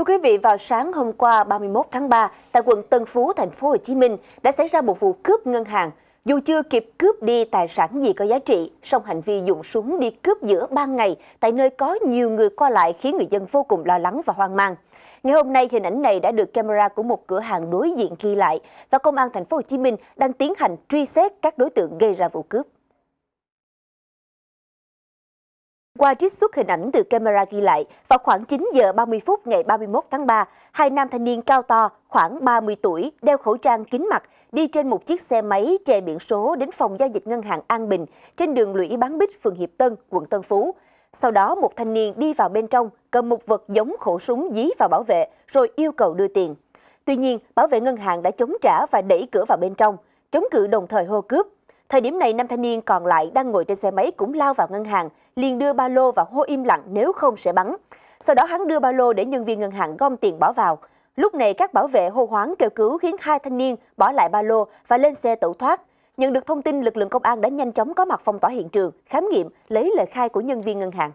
Thưa quý vị, vào sáng hôm qua 31 tháng 3, tại quận Tân Phú, thành phố Hồ Chí Minh đã xảy ra một vụ cướp ngân hàng. Dù chưa kịp cướp đi tài sản gì có giá trị, song hành vi dùng súng đi cướp giữa ban ngày tại nơi có nhiều người qua lại khiến người dân vô cùng lo lắng và hoang mang. Ngày hôm nay hình ảnh này đã được camera của một cửa hàng đối diện ghi lại và công an thành phố Hồ Chí Minh đang tiến hành truy xét các đối tượng gây ra vụ cướp. Qua trích xuất hình ảnh từ camera ghi lại, vào khoảng 9 giờ 30 phút ngày 31 tháng 3, hai nam thanh niên cao to, khoảng 30 tuổi, đeo khẩu trang kín mặt, đi trên một chiếc xe máy che biển số đến phòng giao dịch ngân hàng An Bình trên đường Lũy Bán Bích, phường Hiệp Tân, quận Tân Phú. Sau đó, một thanh niên đi vào bên trong, cầm một vật giống khẩu súng dí vào bảo vệ, rồi yêu cầu đưa tiền. Tuy nhiên, bảo vệ ngân hàng đã chống trả và đẩy cửa vào bên trong, chống cự đồng thời hô cướp. Thời điểm này, nam thanh niên còn lại đang ngồi trên xe máy cũng lao vào ngân hàng, liền đưa ba lô và hô im lặng nếu không sẽ bắn. Sau đó hắn đưa ba lô để nhân viên ngân hàng gom tiền bỏ vào. Lúc này các bảo vệ hô hoáng kêu cứu khiến hai thanh niên bỏ lại ba lô và lên xe tẩu thoát. Nhận được thông tin, lực lượng công an đã nhanh chóng có mặt phong tỏa hiện trường, khám nghiệm, lấy lời khai của nhân viên ngân hàng.